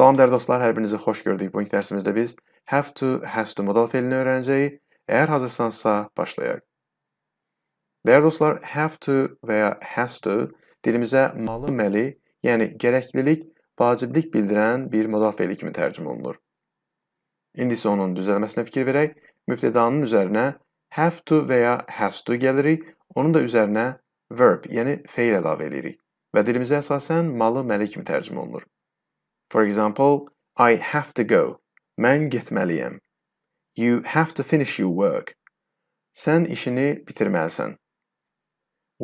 Salam dəyərli dostlar, hər birinizi xoş gördük. Bugünkü dərsimizdə biz have to, has to modal felini öyrənəcəyik. Əgər hazırsansa, başlayaq. Dəyərli dostlar, have to və ya has to dilimizə malı-məli, yəni gərəklilik, vaciblik bildirən bir modal feli kimi tərcümə olunur. İndi isə onun düzəlməsinə fikir verək. Mübtədanın üzərinə have to və ya has to gəlirik. Onun da üzərinə verb, yəni feil əlavə edirik və dilimizə əsasən malı-məli kimi tərcümə olunur. For example, I have to go. Mən getməliyəm. You have to finish your work. Sən işini bitirməlisən.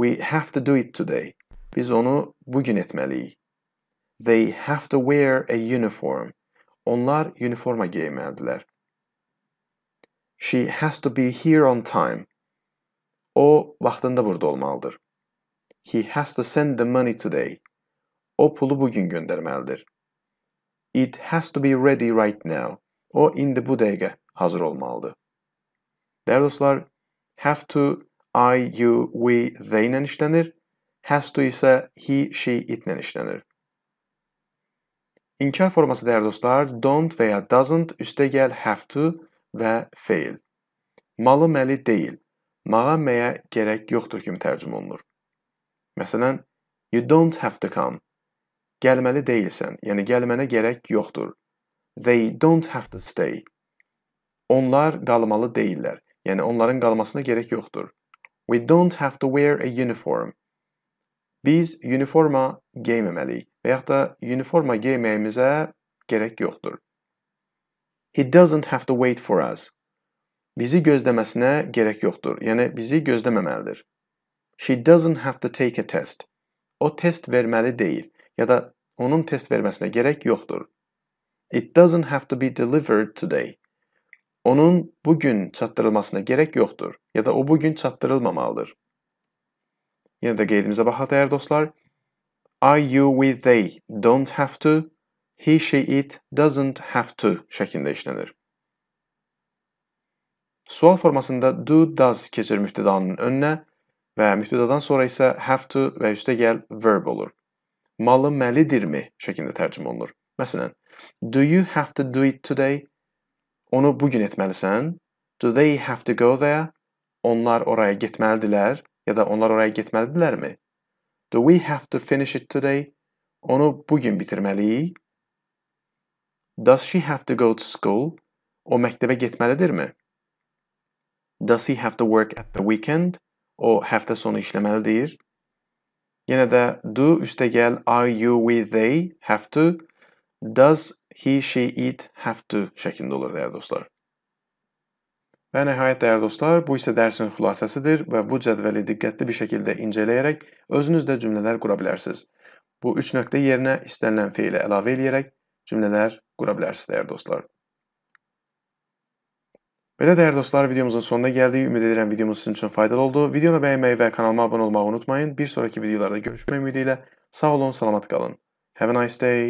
We have to do it today. Biz onu bugün etməliyik. They have to wear a uniform. Onlar uniforma geyinməlidirlər. She has to be here on time. O vaxtında burada olmalıdır. He has to send the money today. O pulu bugün göndərməlidir. It has to be ready right now. O indi bu dəqiqə hazır olmalıdır. Dəyərli dostlar, have to I, you, we, they ilə işlənir. Has to isə he, she, it ilə işlənir. İnkar forması dəyərli dostlar, don't və ya doesn't üstə gəl have to və fail. Malı məli deyil. Mağa məyə gərək yoxdur kimi tərcümə olunur. Məsələn, you don't have to come. Gəlməli deyilsən, yəni gəlmənə gərək yoxdur. They don't have to stay. Onlar qalmalı deyillər. Yəni onların qalmasına gərək yoxdur. We don't have to wear a uniform. Biz uniforma geyməməliyik və yaxud da uniforma geyməyimizə gərək yoxdur. He doesn't have to wait for us. Bizi gözləməsinə gərək yoxdur. Yəni bizi gözləməməlidir. She doesn't have to take a test. O test verməli deyil ya da onun test verməsinə gerek yoxdur. It doesn't have to be delivered today. Onun bugün çatdırılmasına gerek yoxdur ya da o bugün çatdırılmamalıdır. Yenə də qeydimizə baxaq dəyərli dostlar. I, you, we, they don't have to, he, she, it doesn't have to şəklində işlənir. Sual formasında do, does keçir mübtidanın önünə və mübtidadan sonra isə have to və üstə gəl verb olur malı məlidirmi şəklində tərcümə olunur. Məsələn, do you have to do it today? Onu bu gün etməlisən. Do they have to go there? Onlar oraya getməlidirlər ya da onlar oraya getməlidirlərmi? Do we have to finish it today? Onu bu gün bitirməliyik. Does she have to go to school? O məktəbə getməlidirmi? Does he have to work at the weekend? O həftə sonu işləməlidir. Yenə də do üstəgəl are you we they have to does he she it have to şəklində olur dəyərli dostlar. Və nəhayət dəyərli dostlar, bu isə dərsin xülasəsidir və bu cədvəli diqqətli bir şəkildə incələyərək özünüz də cümlələr qura bilərsiniz. Bu üç nöqtə yerinə istənilən feili əlavə eləyərək cümlələr qura bilərsiniz dəyərli dostlar. Belə dəyərli dostlar, videomuzun sonuna gəldik. Ümid edirəm videomuz sizin üçün faydalı oldu. Videonu bəyənməyi və kanalıma abunə olmağı unutmayın. Bir sonraki videolarda görüşmək ümidi ilə sağ olun, salamat qalın. Have a nice day.